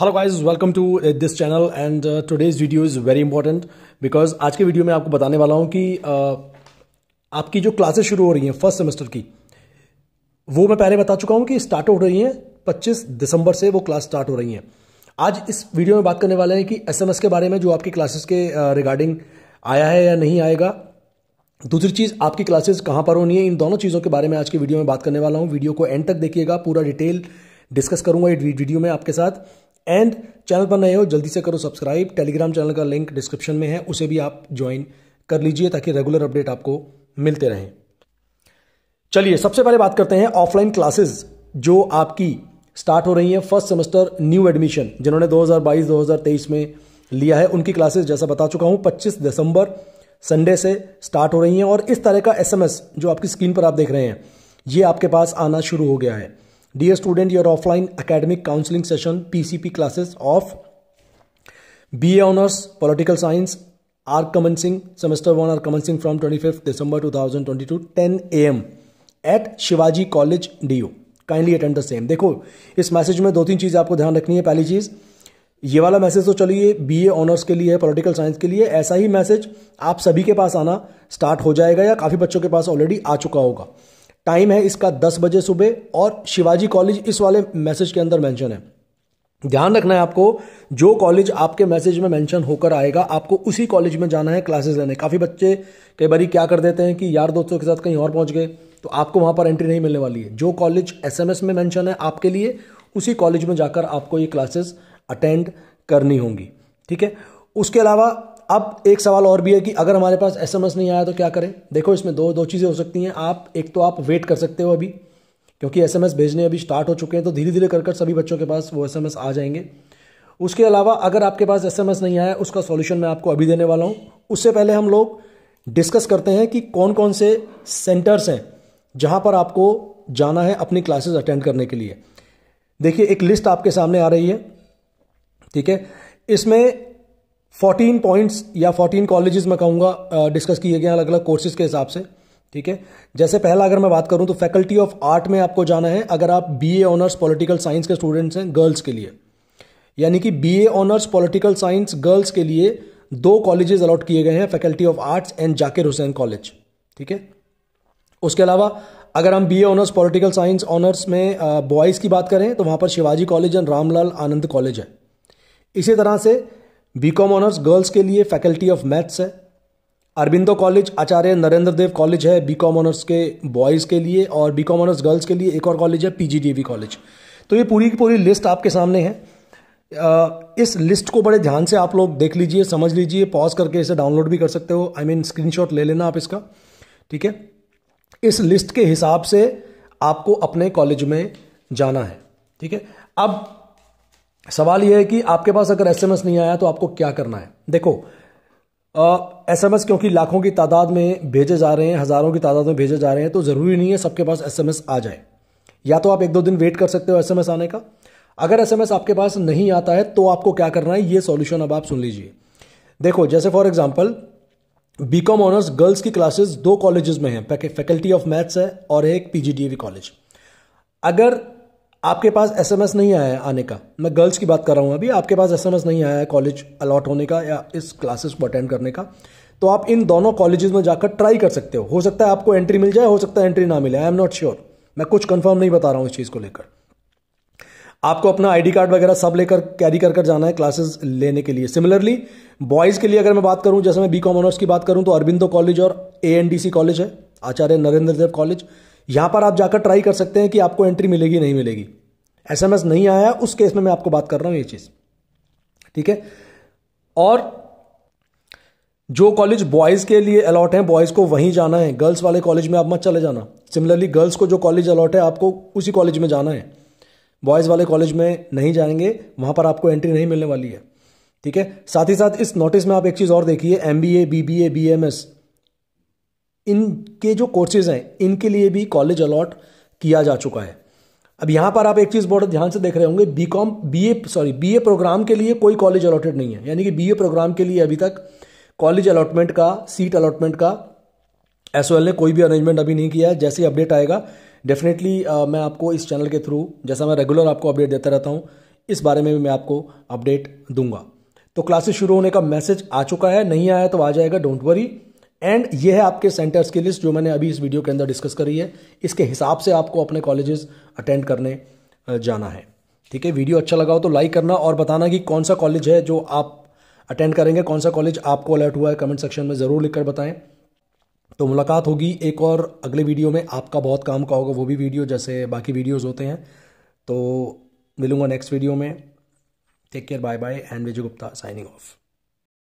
hello guys welcome to this channel and today's video is very important because आज के video में आपको बताने वाला हूँ कि uh, आपकी जो क्लासेस शुरू हो रही हैं फर्स्ट सेमेस्टर की वो मैं पहले बता चुका हूँ कि स्टार्ट हो रही हैं 25 दिसंबर से वो क्लास स्टार्ट हो रही हैं आज इस वीडियो में बात करने वाले हैं कि एस के बारे में जो आपकी क्लासेस के रिगार्डिंग uh, आया है या नहीं आएगा दूसरी चीज़ आपकी क्लासेस कहाँ पर होनी है इन दोनों चीज़ों के बारे में आज की वीडियो में बात करने वाला हूँ वीडियो को एंड तक देखिएगा पूरा डिटेल डिस्कस करूंगा वीडियो में आपके साथ एंड चैनल पर नए हो जल्दी से करो सब्सक्राइब टेलीग्राम चैनल का लिंक डिस्क्रिप्शन में है उसे भी आप ज्वाइन कर लीजिए ताकि रेगुलर अपडेट आपको मिलते रहें चलिए सबसे पहले बात करते हैं ऑफलाइन क्लासेस जो आपकी स्टार्ट हो रही हैं फर्स्ट सेमेस्टर न्यू एडमिशन जिन्होंने 2022-2023 में लिया है उनकी क्लासेस जैसा बता चुका हूं 25 दिसंबर संडे से स्टार्ट हो रही हैं और इस तरह का एसएमएस जो आपकी स्क्रीन पर आप देख रहे हैं ये आपके पास आना शुरू हो गया है dear student your offline academic counselling session P classes of B honours political science are commencing semester one are commencing from twenty December two thousand twenty two ten at Shivaji college D U kindly attend the same देखो इस message में दो तीन चीजें आपको ध्यान रखनी है पहली चीज ये वाला मैसेज तो चलिए बी ए ऑनर्स के लिए पॉलिटिकल साइंस के लिए ऐसा ही मैसेज आप सभी के पास आना स्टार्ट हो जाएगा या काफी बच्चों के पास ऑलरेडी आ चुका होगा टाइम है इसका दस बजे सुबह और शिवाजी कॉलेज इस वाले मैसेज के अंदर मेंशन है ध्यान रखना है आपको जो कॉलेज आपके मैसेज में मेंशन होकर आएगा आपको उसी कॉलेज में जाना है क्लासेस लेने काफ़ी बच्चे कई बार क्या कर देते हैं कि यार दोस्तों के साथ कहीं और पहुंच गए तो आपको वहां पर एंट्री नहीं मिलने वाली है जो कॉलेज एस में मेंशन है आपके लिए उसी कॉलेज में जाकर आपको ये क्लासेस अटेंड करनी होंगी ठीक है उसके अलावा अब एक सवाल और भी है कि अगर हमारे पास एस नहीं आया तो क्या करें देखो इसमें दो दो चीज़ें हो सकती हैं आप एक तो आप वेट कर सकते हो अभी क्योंकि एस भेजने अभी स्टार्ट हो चुके हैं तो धीरे धीरे कर कर सभी बच्चों के पास वो एस आ जाएंगे उसके अलावा अगर आपके पास एस नहीं आया उसका सॉल्यूशन मैं आपको अभी देने वाला हूँ उससे पहले हम लोग डिस्कस करते हैं कि कौन कौन से सेंटर्स हैं जहाँ पर आपको जाना है अपनी क्लासेस अटेंड करने के लिए देखिए एक लिस्ट आपके सामने आ रही है ठीक है इसमें फोर्टीन पॉइंट्स या फोर्टीन कॉलेजेस मैं कहूंगा डिस्कस किए गए अलग अलग कोर्सेज के हिसाब से ठीक है जैसे पहला अगर मैं बात करूँ तो फैकल्टी ऑफ आर्ट में आपको जाना है अगर आप B A honours political science के स्टूडेंट्स हैं गर्ल्स के लिए यानी कि B A honours political science girls के लिए दो कॉलेजेस अलॉट किए गए हैं faculty of arts and Zakir Hussain college ठीक है उसके अलावा अगर हम B A honours political science honours में बॉयज़ की बात करें तो वहाँ पर Shivaji college and Ramlal Anand college है इसी तरह से बीकॉम ऑनर्स गर्ल्स के लिए फैकल्टी ऑफ मैथ्स है अरबिंदो कॉलेज आचार्य नरेंद्र देव कॉलेज है बी कॉम ऑनर्स के बॉयज़ के लिए और बी कॉम ऑनर्स गर्ल्स के लिए एक और कॉलेज है पी e कॉलेज तो ये पूरी की पूरी लिस्ट आपके सामने है इस लिस्ट को बड़े ध्यान से आप लोग देख लीजिए समझ लीजिए पॉज करके इसे डाउनलोड भी कर सकते हो आई मीन स्क्रीन स्क्रीनशॉट ले लेना आप इसका ठीक है इस लिस्ट के हिसाब से आपको अपने कॉलेज में जाना है ठीक है अब सवाल यह है कि आपके पास अगर एसएमएस नहीं आया तो आपको क्या करना है देखो एस एम एस क्योंकि लाखों की तादाद में भेजे जा रहे हैं हज़ारों की तादाद में भेजे जा रहे हैं तो ज़रूरी नहीं है सबके पास एस एम एस आ जाए या तो आप एक दो दिन वेट कर सकते हो एस एम एस आने का अगर एस एम एस आपके पास नहीं आता है तो आपको क्या करना है ये सॉल्यूशन अब आप सुन लीजिए देखो जैसे for example B com honours girls की क्लासेस दो कॉलेजेस में है फैकल्टी ऑफ मैथ्स है और एक पी कॉलेज अगर आपके पास एसएमएस नहीं आया है आने का मैं गर्ल्स की बात कर रहा हूँ अभी आपके पास एसएमएस नहीं आया है कॉलेज अलॉट होने का या इस क्लासेस को अटेंड करने का तो आप इन दोनों कॉलेजेस में जाकर ट्राई कर सकते हो हो सकता है आपको एंट्री मिल जाए हो सकता है एंट्री ना मिले आई एम नॉट श्योर मैं कुछ कंफर्म नहीं बता रहा हूँ इस चीज़ को लेकर आपको अपना आईडी कार्ड वगैरह सब लेकर कैरी कर कर जाना है क्लासेस लेने के लिए सिमिलरली बॉयज़ के लिए अगर मैं बात करूँ जैसे मैं बी कॉम ऑनर्स की बात करूँ तो अरबिंदो कॉलेज और ए कॉलेज है आचार्य नरेंद्र देव कॉलेज यहां पर आप जाकर ट्राई कर सकते हैं कि आपको एंट्री मिलेगी नहीं मिलेगी एस नहीं आया उस केस में मैं आपको बात कर रहा हूं ये चीज़ ठीक है और जो कॉलेज बॉयज़ के लिए अलॉट है बॉयज़ को वहीं जाना है गर्ल्स वाले कॉलेज में आप मत चले जाना सिमिलरली गर्ल्स को जो कॉलेज अलॉट है आपको उसी कॉलेज में जाना है बॉयज़ वाले कॉलेज में नहीं जाएंगे वहां पर आपको एंट्री नहीं मिलने वाली है ठीक है साथ ही साथ इस नोटिस में आप एक चीज़ और देखिए M B A B B A B M S इनके जो कोर्सेज हैं इनके लिए भी कॉलेज अलॉट किया जा चुका है अब यहां पर आप एक चीज़ बहुत ध्यान से देख रहे होंगे B com B A sorry B A program के लिए कोई कॉलेज अलॉटेड नहीं है यानी कि बी ए प्रोग्राम के लिए अभी तक कॉलेज अलॉटमेंट का सीट अलॉटमेंट का एस ने कोई भी अरेंजमेंट अभी नहीं किया है जैसे ही अपडेट आएगा डेफिनेटली मैं आपको इस चैनल के थ्रू जैसा मैं रेगुलर आपको अपडेट देता रहता हूँ इस बारे में भी मैं आपको अपडेट दूंगा तो क्लासेस शुरू होने का मैसेज आ चुका है नहीं आया तो आ जाएगा डोंट वरी एंड ये है आपके सेंटर्स की लिस्ट जो मैंने अभी इस वीडियो के अंदर डिस्कस करी है इसके हिसाब से आपको अपने कॉलेजेस अटेंड करने जाना है ठीक है वीडियो अच्छा लगा हो तो लाइक करना और बताना कि कौन सा कॉलेज है जो आप अटेंड करेंगे कौन सा कॉलेज आपको अलर्ट हुआ है कमेंट सेक्शन में ज़रूर लिखकर बताएं तो मुलाकात होगी एक और अगले वीडियो में आपका बहुत काम का होगा वो भी वीडियो जैसे बाकी वीडियोज़ होते हैं तो मिलूंगा नेक्स्ट वीडियो में take care bye bye and Vijay Gupta signing of